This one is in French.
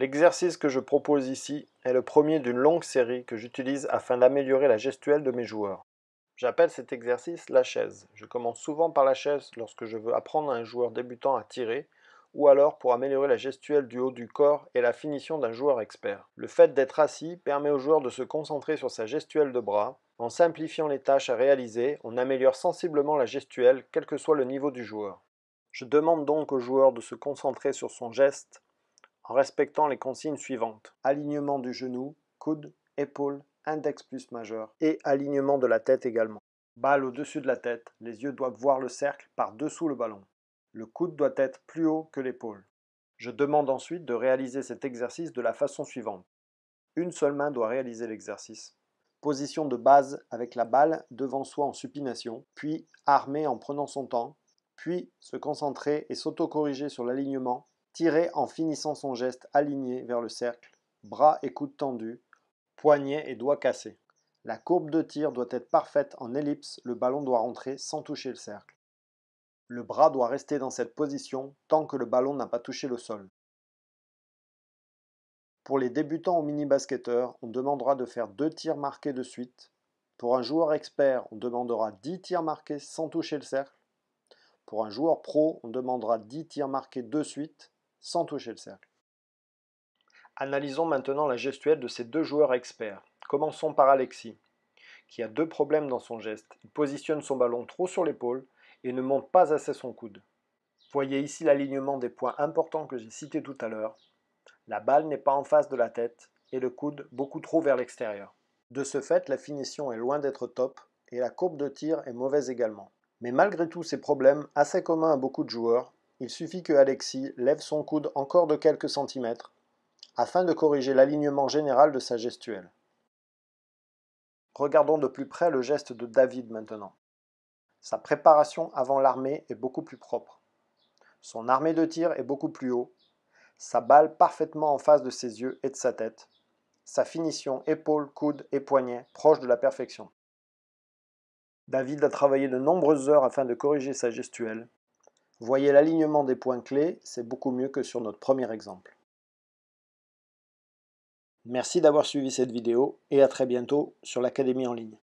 L'exercice que je propose ici est le premier d'une longue série que j'utilise afin d'améliorer la gestuelle de mes joueurs. J'appelle cet exercice la chaise. Je commence souvent par la chaise lorsque je veux apprendre à un joueur débutant à tirer ou alors pour améliorer la gestuelle du haut du corps et la finition d'un joueur expert. Le fait d'être assis permet au joueur de se concentrer sur sa gestuelle de bras. En simplifiant les tâches à réaliser, on améliore sensiblement la gestuelle, quel que soit le niveau du joueur. Je demande donc au joueur de se concentrer sur son geste en respectant les consignes suivantes. Alignement du genou, coude, épaule, index plus majeur et alignement de la tête également. Balle au-dessus de la tête, les yeux doivent voir le cercle par-dessous le ballon. Le coude doit être plus haut que l'épaule. Je demande ensuite de réaliser cet exercice de la façon suivante. Une seule main doit réaliser l'exercice. Position de base avec la balle devant soi en supination, puis armée en prenant son temps, puis se concentrer et s'auto-corriger sur l'alignement Tirer en finissant son geste aligné vers le cercle, bras et coudes tendus, poignets et doigts cassés. La courbe de tir doit être parfaite en ellipse, le ballon doit rentrer sans toucher le cercle. Le bras doit rester dans cette position tant que le ballon n'a pas touché le sol. Pour les débutants au mini basketteur on demandera de faire deux tirs marqués de suite. Pour un joueur expert, on demandera 10 tirs marqués sans toucher le cercle. Pour un joueur pro, on demandera 10 tirs marqués de suite sans toucher le cercle. Analysons maintenant la gestuelle de ces deux joueurs experts. Commençons par Alexis, qui a deux problèmes dans son geste. Il positionne son ballon trop sur l'épaule et ne monte pas assez son coude. Voyez ici l'alignement des points importants que j'ai cités tout à l'heure. La balle n'est pas en face de la tête et le coude beaucoup trop vers l'extérieur. De ce fait, la finition est loin d'être top et la courbe de tir est mauvaise également. Mais malgré tous ces problèmes, assez communs à beaucoup de joueurs, il suffit que Alexis lève son coude encore de quelques centimètres afin de corriger l'alignement général de sa gestuelle. Regardons de plus près le geste de David maintenant. Sa préparation avant l'armée est beaucoup plus propre. Son armée de tir est beaucoup plus haut. Sa balle parfaitement en face de ses yeux et de sa tête. Sa finition épaule, coude et poignet proche de la perfection. David a travaillé de nombreuses heures afin de corriger sa gestuelle Voyez l'alignement des points clés, c'est beaucoup mieux que sur notre premier exemple. Merci d'avoir suivi cette vidéo et à très bientôt sur l'Académie en ligne.